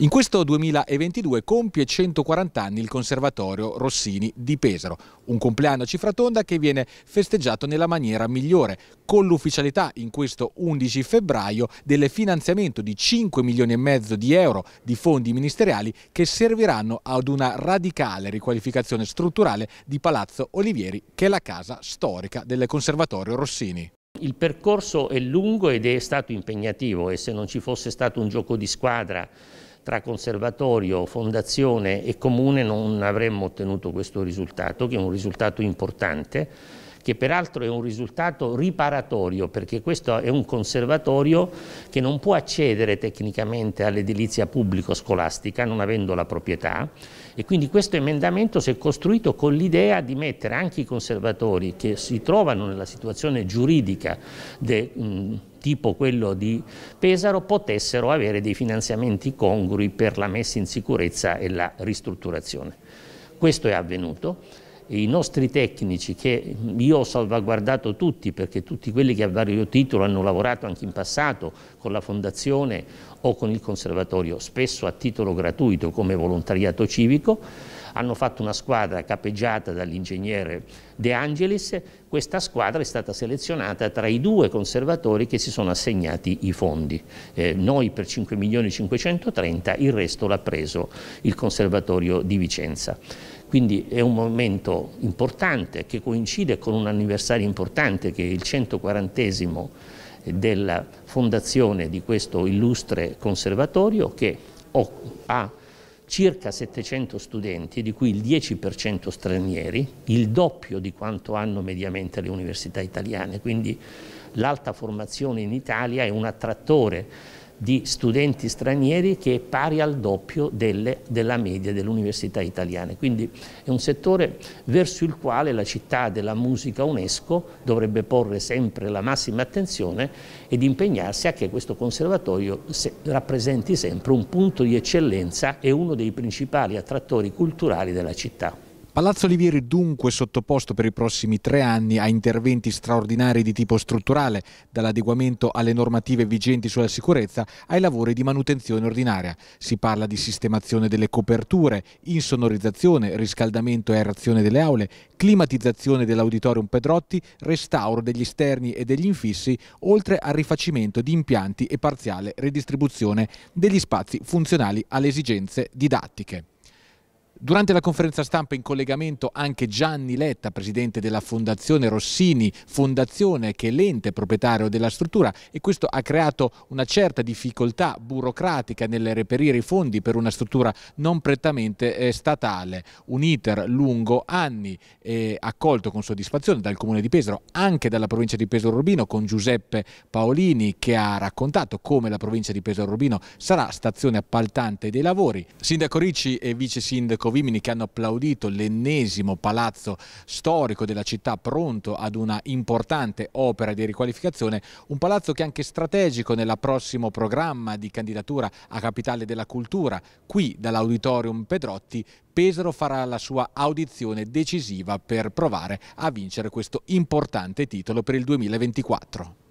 In questo 2022 compie 140 anni il Conservatorio Rossini di Pesaro, un compleanno a cifra tonda che viene festeggiato nella maniera migliore, con l'ufficialità in questo 11 febbraio del finanziamento di 5 milioni e mezzo di euro di fondi ministeriali che serviranno ad una radicale riqualificazione strutturale di Palazzo Olivieri, che è la casa storica del Conservatorio Rossini. Il percorso è lungo ed è stato impegnativo e se non ci fosse stato un gioco di squadra tra conservatorio, fondazione e comune non avremmo ottenuto questo risultato, che è un risultato importante che peraltro è un risultato riparatorio perché questo è un conservatorio che non può accedere tecnicamente all'edilizia pubblico-scolastica non avendo la proprietà e quindi questo emendamento si è costruito con l'idea di mettere anche i conservatori che si trovano nella situazione giuridica de, mh, tipo quello di Pesaro potessero avere dei finanziamenti congrui per la messa in sicurezza e la ristrutturazione. Questo è avvenuto i nostri tecnici, che io ho salvaguardato tutti, perché tutti quelli che a vario titolo hanno lavorato anche in passato con la fondazione o con il conservatorio, spesso a titolo gratuito come volontariato civico, hanno fatto una squadra capeggiata dall'ingegnere De Angelis, questa squadra è stata selezionata tra i due conservatori che si sono assegnati i fondi, eh, noi per 5 milioni 530, il resto l'ha preso il conservatorio di Vicenza. Quindi è un momento importante che coincide con un anniversario importante che è il 140esimo della fondazione di questo illustre conservatorio che ha circa 700 studenti, di cui il 10% stranieri, il doppio di quanto hanno mediamente le università italiane, quindi l'alta formazione in Italia è un attrattore di studenti stranieri che è pari al doppio delle, della media dell'università italiana. Quindi è un settore verso il quale la città della musica UNESCO dovrebbe porre sempre la massima attenzione ed impegnarsi a che questo conservatorio se, rappresenti sempre un punto di eccellenza e uno dei principali attrattori culturali della città. Palazzo Olivieri dunque sottoposto per i prossimi tre anni a interventi straordinari di tipo strutturale, dall'adeguamento alle normative vigenti sulla sicurezza ai lavori di manutenzione ordinaria. Si parla di sistemazione delle coperture, insonorizzazione, riscaldamento e aerazione delle aule, climatizzazione dell'auditorium Pedrotti, restauro degli esterni e degli infissi, oltre al rifacimento di impianti e parziale redistribuzione degli spazi funzionali alle esigenze didattiche. Durante la conferenza stampa in collegamento anche Gianni Letta, presidente della Fondazione Rossini, fondazione che è l'ente proprietario della struttura e questo ha creato una certa difficoltà burocratica nel reperire i fondi per una struttura non prettamente eh, statale. Un iter lungo anni eh, accolto con soddisfazione dal Comune di Pesaro, anche dalla provincia di Pesaro Rubino con Giuseppe Paolini che ha raccontato come la provincia di Pesaro Rubino sarà stazione appaltante dei lavori. Sindaco Ricci e vice sindaco Vimini che hanno applaudito l'ennesimo palazzo storico della città pronto ad una importante opera di riqualificazione, un palazzo che è anche strategico nel prossimo programma di candidatura a capitale della cultura. Qui dall'auditorium Pedrotti Pesaro farà la sua audizione decisiva per provare a vincere questo importante titolo per il 2024.